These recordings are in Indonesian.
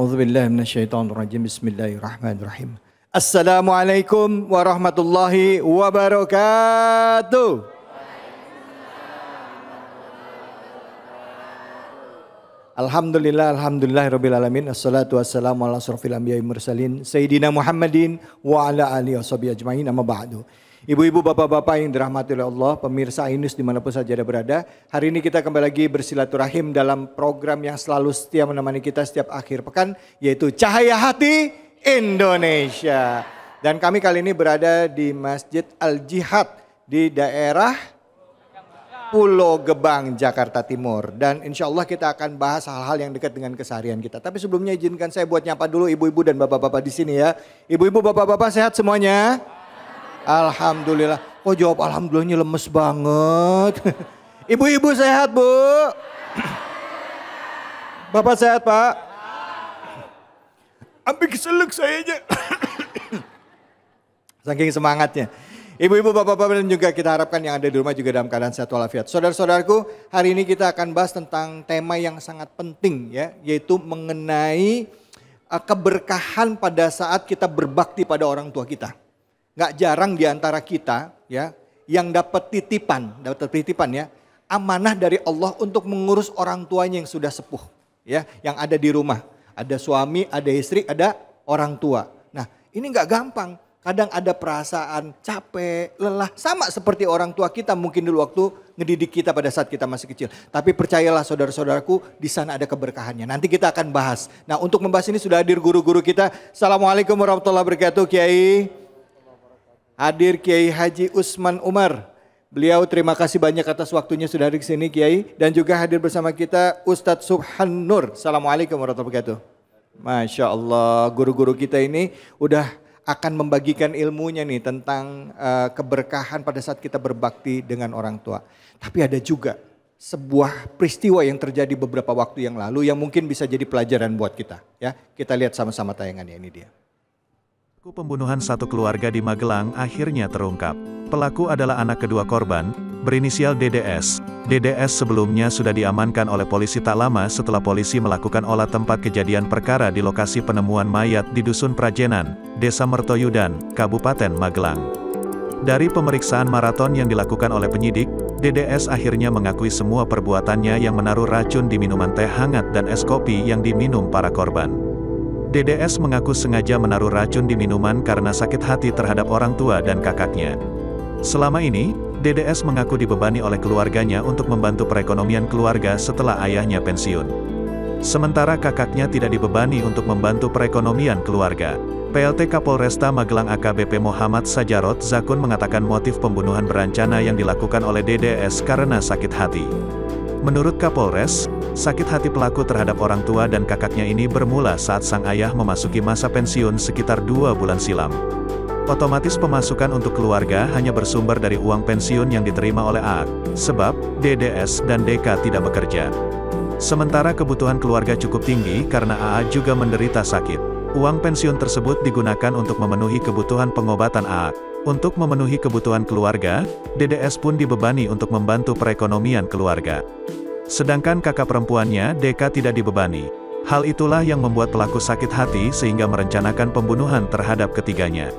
A'udzu billahi minasyaitonir rajim. Bismillahirrahmanirrahim. Assalamualaikum warahmatullahi wabarakatuh. Alhamdulillah, alhamdulillah, rabbil alamin. Assalatu wassalamu ala asrafil anbiya'i mursalin. Sayyidina Muhammadin wa ala alihi wa ajma'in. Amma ba'du. Ibu-ibu, bapak-bapak yang dirahmati oleh Allah, pemirsa Ainus dimanapun saja ada berada. Hari ini kita kembali lagi bersilaturahim dalam program yang selalu setia menemani kita setiap akhir pekan, yaitu Cahaya Hati Indonesia. Dan kami kali ini berada di Masjid Al-Jihad di daerah Pulau Gebang, Jakarta Timur. Dan insya Allah kita akan bahas hal-hal yang dekat dengan keseharian kita. Tapi sebelumnya izinkan saya buat nyapa dulu ibu-ibu dan bapak-bapak di sini ya. Ibu-ibu, bapak-bapak sehat semuanya? Alhamdulillah. Kok oh, jawab alhamdulillahnya lemes banget. Ibu-ibu sehat bu? Bapak sehat pak? Ambil keseluk saya aja. Saking semangatnya. Ibu-ibu, bapak-bapak dan juga kita harapkan yang ada di rumah juga dalam keadaan sehat walafiat. Saudara-saudaraku, hari ini kita akan bahas tentang tema yang sangat penting ya, yaitu mengenai eh, keberkahan pada saat kita berbakti pada orang tua kita nggak jarang di antara kita ya yang dapat titipan, dapat titipan ya, amanah dari Allah untuk mengurus orang tuanya yang sudah sepuh, ya, yang ada di rumah. Ada suami, ada istri, ada orang tua. Nah, ini nggak gampang. Kadang ada perasaan capek, lelah, sama seperti orang tua kita mungkin dulu waktu ngedidik kita pada saat kita masih kecil. Tapi percayalah saudara-saudaraku, di sana ada keberkahannya. Nanti kita akan bahas. Nah, untuk membahas ini sudah hadir guru-guru kita. Assalamualaikum warahmatullahi wabarakatuh, Kiai hadir Kiai Haji Usman Umar. Beliau terima kasih banyak atas waktunya sudah hadir di sini Kiai dan juga hadir bersama kita Ustadz Subhan Nur. Assalamualaikum warahmatullahi wabarakatuh. Masya Allah guru-guru kita ini udah akan membagikan ilmunya nih tentang uh, keberkahan pada saat kita berbakti dengan orang tua. Tapi ada juga sebuah peristiwa yang terjadi beberapa waktu yang lalu yang mungkin bisa jadi pelajaran buat kita ya. Kita lihat sama-sama tayangannya ini dia. Pembunuhan satu keluarga di Magelang akhirnya terungkap. Pelaku adalah anak kedua korban, berinisial DDS. DDS sebelumnya sudah diamankan oleh polisi tak lama setelah polisi melakukan olah tempat kejadian perkara di lokasi penemuan mayat di Dusun Prajenan, Desa Mertoyudan, Kabupaten Magelang. Dari pemeriksaan maraton yang dilakukan oleh penyidik, DDS akhirnya mengakui semua perbuatannya yang menaruh racun di minuman teh hangat dan es kopi yang diminum para korban. DDS mengaku sengaja menaruh racun di minuman karena sakit hati terhadap orang tua dan kakaknya. Selama ini, DDS mengaku dibebani oleh keluarganya untuk membantu perekonomian keluarga setelah ayahnya pensiun. Sementara kakaknya tidak dibebani untuk membantu perekonomian keluarga. PLT Kapolresta Magelang AKBP Muhammad Sajarot Zakun mengatakan motif pembunuhan berencana yang dilakukan oleh DDS karena sakit hati. Menurut Kapolres, sakit hati pelaku terhadap orang tua dan kakaknya ini bermula saat sang ayah memasuki masa pensiun sekitar dua bulan silam. Otomatis pemasukan untuk keluarga hanya bersumber dari uang pensiun yang diterima oleh Aak, sebab DDS dan DK tidak bekerja. Sementara kebutuhan keluarga cukup tinggi karena AA juga menderita sakit. Uang pensiun tersebut digunakan untuk memenuhi kebutuhan pengobatan AA. Untuk memenuhi kebutuhan keluarga, DDS pun dibebani untuk membantu perekonomian keluarga. Sedangkan kakak perempuannya, Deka tidak dibebani. Hal itulah yang membuat pelaku sakit hati sehingga merencanakan pembunuhan terhadap ketiganya.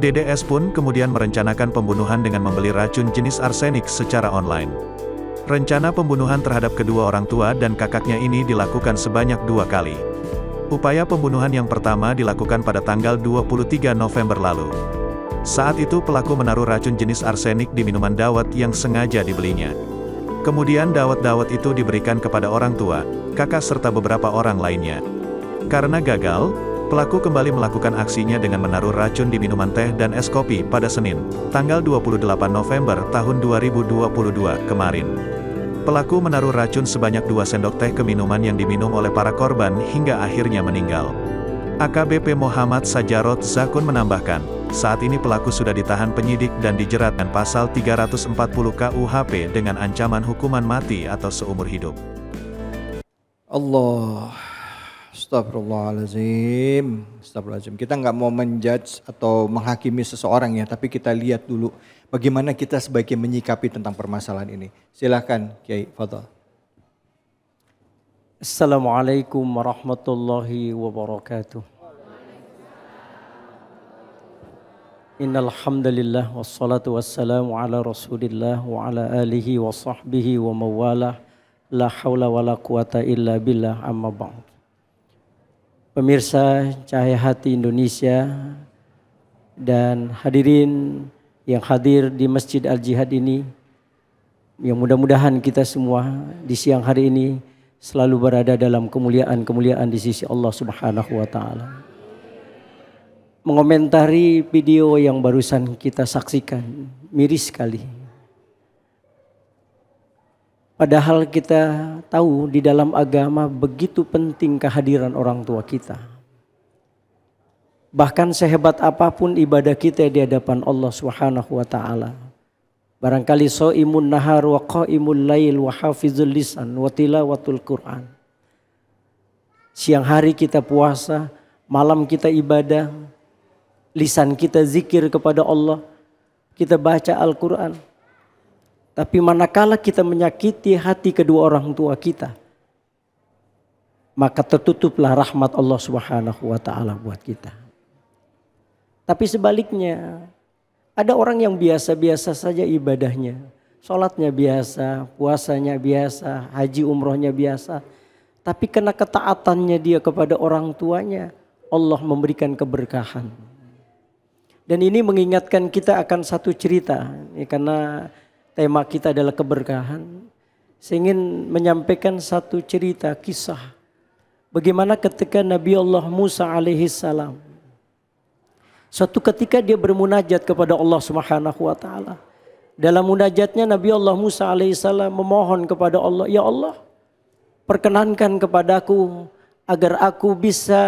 DDS pun kemudian merencanakan pembunuhan dengan membeli racun jenis arsenik secara online. Rencana pembunuhan terhadap kedua orang tua dan kakaknya ini dilakukan sebanyak dua kali. Upaya pembunuhan yang pertama dilakukan pada tanggal 23 November lalu. Saat itu pelaku menaruh racun jenis arsenik di minuman dawet yang sengaja dibelinya. Kemudian dawet-dawet itu diberikan kepada orang tua, kakak serta beberapa orang lainnya. Karena gagal, pelaku kembali melakukan aksinya dengan menaruh racun di minuman teh dan es kopi pada Senin, tanggal 28 November tahun 2022 kemarin. Pelaku menaruh racun sebanyak 2 sendok teh ke minuman yang diminum oleh para korban hingga akhirnya meninggal. AKBP Muhammad Sajarot Zakun menambahkan, saat ini pelaku sudah ditahan penyidik dan dijerat dengan pasal 340 KUHP dengan ancaman hukuman mati atau seumur hidup. Allah, astagfirullahaladzim, astagfirullahaladzim. Kita nggak mau menjudge atau menghakimi seseorang ya, tapi kita lihat dulu bagaimana kita sebaiknya menyikapi tentang permasalahan ini. Silahkan Kiai Fadl. Assalamualaikum warahmatullahi wabarakatuh. Innal hamdalillah wassalatu wassalamu ala rasulillah wa ala alihi wa sahbihi wa mawalah La haula wala quwata illa billah amma ba'd Pemirsa Cahaya Hati Indonesia dan hadirin yang hadir di Masjid Al-Jihad ini yang mudah-mudahan kita semua di siang hari ini selalu berada dalam kemuliaan-kemuliaan di sisi Allah Subhanahu wa taala mengomentari video yang barusan kita saksikan. Miris sekali. Padahal kita tahu di dalam agama begitu penting kehadiran orang tua kita. Bahkan sehebat apapun ibadah kita di hadapan Allah Subhanahu wa taala. Barangkali imun nahar wa qaimul lail wa hafizul lisan wa tilawatul Quran. Siang hari kita puasa, malam kita ibadah, lisan kita zikir kepada Allah, kita baca Al-Quran. Tapi manakala kita menyakiti hati kedua orang tua kita, maka tertutuplah rahmat Allah Subhanahu wa taala buat kita. Tapi sebaliknya, ada orang yang biasa-biasa saja ibadahnya. Sholatnya biasa, puasanya biasa, haji umrohnya biasa. Tapi kena ketaatannya dia kepada orang tuanya, Allah memberikan keberkahan. Dan ini mengingatkan kita akan satu cerita ya, karena tema kita adalah keberkahan. Saya ingin menyampaikan satu cerita kisah bagaimana ketika Nabi Allah Musa alaihi salam suatu ketika dia bermunajat kepada Allah Subhanahu wa taala. Dalam munajatnya Nabi Allah Musa salam memohon kepada Allah, "Ya Allah, perkenankan kepadaku agar aku bisa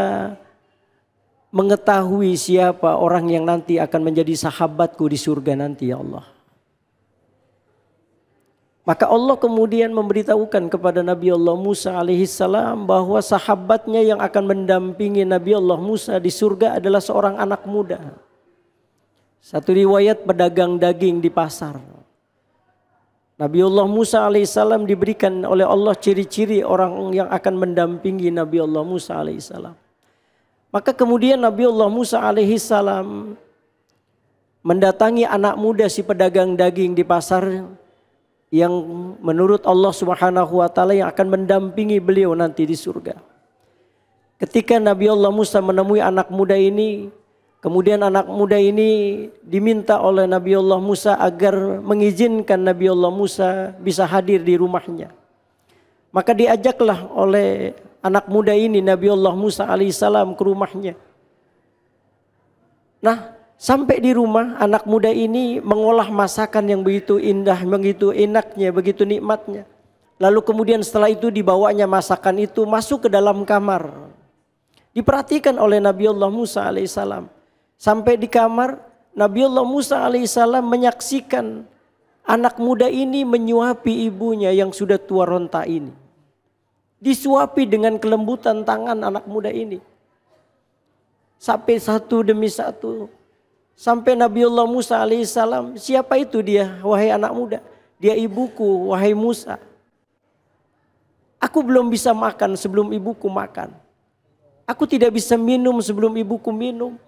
mengetahui siapa orang yang nanti akan menjadi sahabatku di surga nanti ya Allah. Maka Allah kemudian memberitahukan kepada Nabi Allah Musa alaihissalam bahwa sahabatnya yang akan mendampingi Nabi Allah Musa di surga adalah seorang anak muda. Satu riwayat pedagang daging di pasar. Nabi Allah Musa alaihissalam diberikan oleh Allah ciri-ciri orang yang akan mendampingi Nabi Allah Musa alaihissalam. Maka kemudian Nabi Allah Musa alaihi salam mendatangi anak muda si pedagang daging di pasar yang menurut Allah Subhanahu wa taala yang akan mendampingi beliau nanti di surga. Ketika Nabi Allah Musa menemui anak muda ini, kemudian anak muda ini diminta oleh Nabi Allah Musa agar mengizinkan Nabi Allah Musa bisa hadir di rumahnya. Maka diajaklah oleh anak muda ini Nabi Allah Musa alaihissalam ke rumahnya. Nah sampai di rumah anak muda ini mengolah masakan yang begitu indah, begitu enaknya, begitu nikmatnya. Lalu kemudian setelah itu dibawanya masakan itu masuk ke dalam kamar. Diperhatikan oleh Nabi Allah Musa alaihissalam. Sampai di kamar Nabi Allah Musa alaihissalam menyaksikan anak muda ini menyuapi ibunya yang sudah tua ronta ini disuapi dengan kelembutan tangan anak muda ini. Sampai satu demi satu. Sampai Nabi Allah Musa alaihissalam. Siapa itu dia? Wahai anak muda. Dia ibuku, wahai Musa. Aku belum bisa makan sebelum ibuku makan. Aku tidak bisa minum sebelum ibuku minum.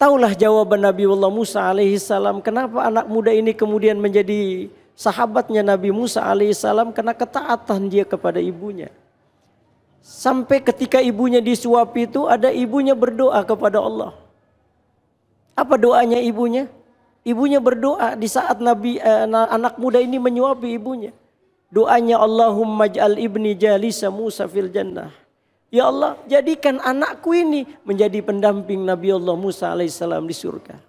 Taulah jawaban Nabi Allah Musa alaihissalam. Kenapa anak muda ini kemudian menjadi sahabatnya Nabi Musa alaihissalam karena ketaatan dia kepada ibunya. Sampai ketika ibunya disuapi itu ada ibunya berdoa kepada Allah. Apa doanya ibunya? Ibunya berdoa di saat Nabi eh, anak muda ini menyuapi ibunya. Doanya Allahumma ja'al ibni jalisa Musa fil jannah. Ya Allah, jadikan anakku ini menjadi pendamping Nabi Allah Musa alaihissalam di surga.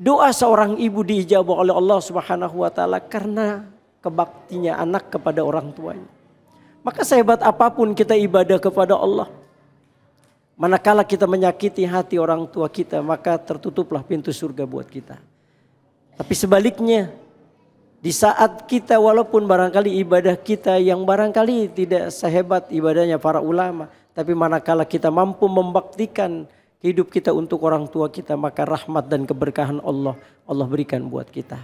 Doa seorang ibu diijabah oleh Allah Subhanahu wa taala karena kebaktinya anak kepada orang tuanya. Maka sehebat apapun kita ibadah kepada Allah, manakala kita menyakiti hati orang tua kita, maka tertutuplah pintu surga buat kita. Tapi sebaliknya, di saat kita walaupun barangkali ibadah kita yang barangkali tidak sehebat ibadahnya para ulama, tapi manakala kita mampu membaktikan hidup kita untuk orang tua kita maka rahmat dan keberkahan Allah Allah berikan buat kita.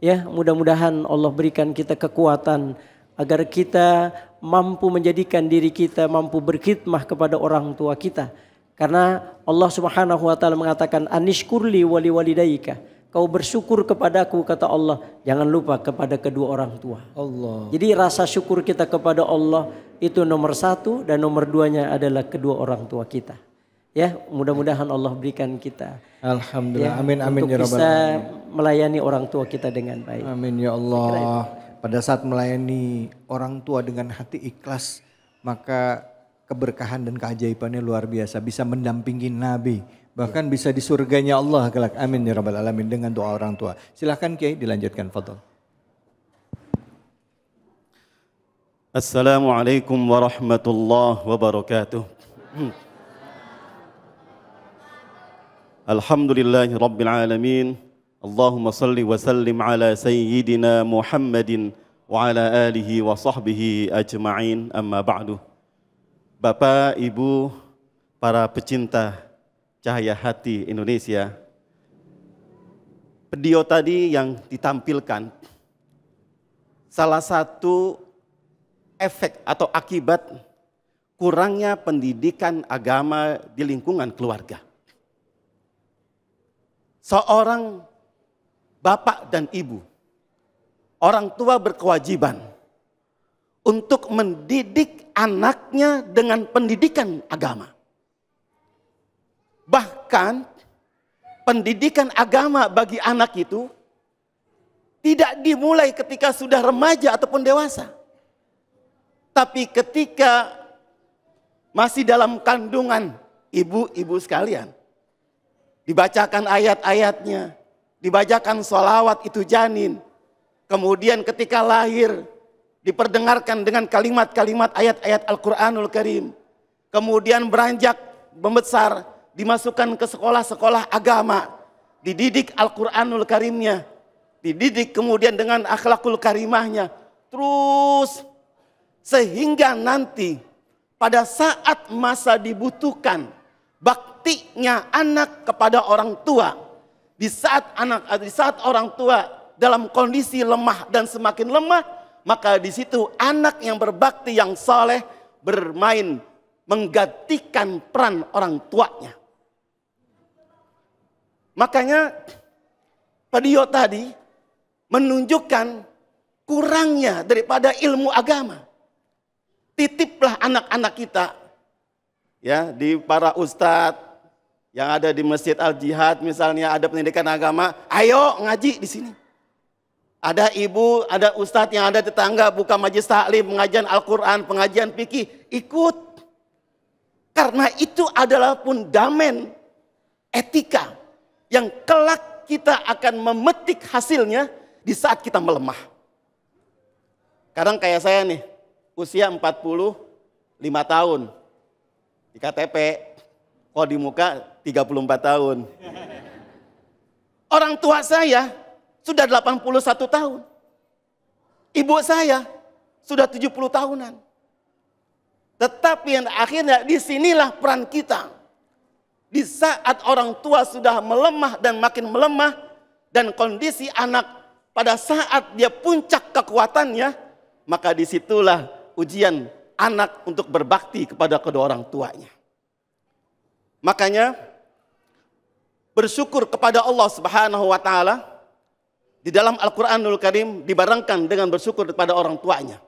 Ya, mudah-mudahan Allah berikan kita kekuatan agar kita mampu menjadikan diri kita mampu berkhidmah kepada orang tua kita. Karena Allah Subhanahu wa taala mengatakan anishkurli wali walidaika. Kau bersyukur kepadaku kata Allah, jangan lupa kepada kedua orang tua. Allah. Jadi rasa syukur kita kepada Allah itu nomor satu dan nomor duanya adalah kedua orang tua kita. Ya, mudah-mudahan Allah berikan kita. Alhamdulillah. Ya, amin amin ya untuk ya Rabbal bisa melayani orang tua kita dengan baik. Amin ya Allah. Pada saat melayani orang tua dengan hati ikhlas, maka keberkahan dan keajaibannya luar biasa. Bisa mendampingi Nabi, bahkan bisa di surganya Allah kelak. Amin ya rabbal alamin dengan doa orang tua. Silahkan Kiai dilanjutkan fadhol. Assalamualaikum warahmatullahi wabarakatuh. Alhamdulillahi Rabbil Alamin Allahumma salli wa sallim ala Sayyidina Muhammadin wa ala alihi wa sahbihi ajma'in amma ba'du Bapak, Ibu, para pecinta cahaya hati Indonesia Video tadi yang ditampilkan salah satu efek atau akibat kurangnya pendidikan agama di lingkungan keluarga seorang bapak dan ibu, orang tua berkewajiban untuk mendidik anaknya dengan pendidikan agama. Bahkan pendidikan agama bagi anak itu tidak dimulai ketika sudah remaja ataupun dewasa. Tapi ketika masih dalam kandungan ibu-ibu sekalian, dibacakan ayat-ayatnya, dibacakan sholawat itu janin. Kemudian ketika lahir, diperdengarkan dengan kalimat-kalimat ayat-ayat Al-Quranul Karim. Kemudian beranjak membesar, dimasukkan ke sekolah-sekolah agama. Dididik Al-Quranul Karimnya. Dididik kemudian dengan akhlakul karimahnya. Terus sehingga nanti pada saat masa dibutuhkan baktinya anak kepada orang tua. Di saat anak eh, di saat orang tua dalam kondisi lemah dan semakin lemah, maka di situ anak yang berbakti yang soleh bermain menggantikan peran orang tuanya. Makanya Padio tadi menunjukkan kurangnya daripada ilmu agama. Titiplah anak-anak kita ya di para ustadz yang ada di Masjid Al Jihad misalnya ada pendidikan agama, ayo ngaji di sini. Ada ibu, ada ustadz yang ada tetangga buka majelis taklim, pengajian Al-Quran, pengajian fikih, ikut. Karena itu adalah damen etika yang kelak kita akan memetik hasilnya di saat kita melemah. Kadang kayak saya nih, usia 45 tahun, di KTP. Kok di muka 34 tahun. Orang tua saya sudah 81 tahun. Ibu saya sudah 70 tahunan. Tetapi yang akhirnya disinilah peran kita. Di saat orang tua sudah melemah dan makin melemah dan kondisi anak pada saat dia puncak kekuatannya, maka disitulah ujian anak untuk berbakti kepada kedua orang tuanya. Makanya bersyukur kepada Allah Subhanahu wa taala di dalam Al-Qur'anul Karim dibarengkan dengan bersyukur kepada orang tuanya.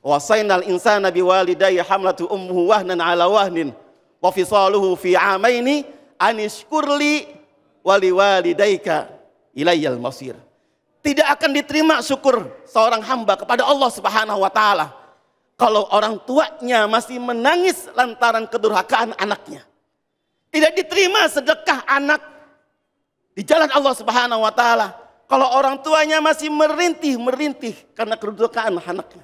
Wasainal insana biwalidayhi hamlatu ummuhu wahnan ala wahnin wa fisaluhu fi amaini anishkurli waliwalidayka ilayyal masir. Tidak akan diterima syukur seorang hamba kepada Allah Subhanahu wa taala kalau orang tuanya masih menangis lantaran kedurhakaan anaknya. Tidak diterima sedekah anak di jalan Allah Subhanahu wa taala. Kalau orang tuanya masih merintih-merintih karena kedurhakaan anaknya.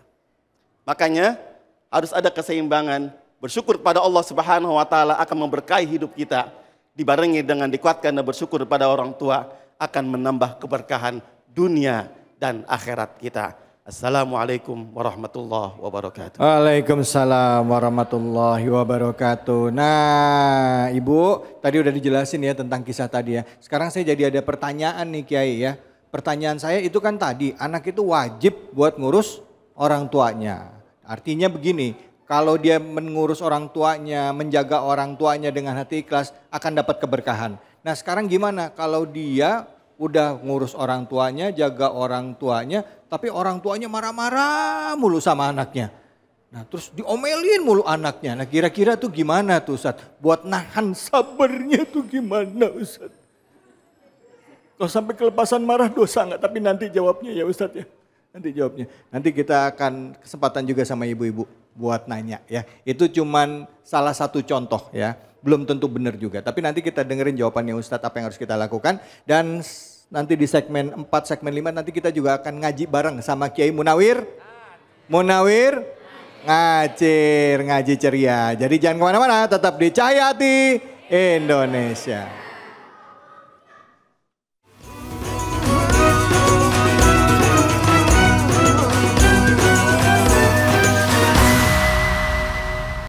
Makanya harus ada keseimbangan. Bersyukur pada Allah Subhanahu wa taala akan memberkahi hidup kita dibarengi dengan dikuatkan dan bersyukur pada orang tua akan menambah keberkahan dunia dan akhirat kita. Assalamualaikum warahmatullahi wabarakatuh. Waalaikumsalam warahmatullahi wabarakatuh. Nah, Ibu, tadi udah dijelasin ya tentang kisah tadi ya. Sekarang saya jadi ada pertanyaan nih Kiai ya. Pertanyaan saya itu kan tadi, anak itu wajib buat ngurus orang tuanya. Artinya begini, kalau dia mengurus orang tuanya, menjaga orang tuanya dengan hati ikhlas, akan dapat keberkahan. Nah, sekarang gimana kalau dia udah ngurus orang tuanya, jaga orang tuanya, tapi orang tuanya marah-marah mulu sama anaknya. Nah terus diomelin mulu anaknya. Nah kira-kira tuh gimana tuh Ustaz? Buat nahan sabarnya tuh gimana Ustaz? Kalau sampai kelepasan marah dosa enggak? Tapi nanti jawabnya ya Ustaz ya. Nanti jawabnya. Nanti kita akan kesempatan juga sama ibu-ibu buat nanya ya. Itu cuman salah satu contoh ya. Belum tentu benar juga. Tapi nanti kita dengerin jawabannya Ustadz apa yang harus kita lakukan. Dan nanti di segmen 4, segmen 5 nanti kita juga akan ngaji bareng sama Kiai Munawir. Munawir ngacir, ngaji ceria. Jadi jangan kemana-mana, tetap di Cahayati Indonesia.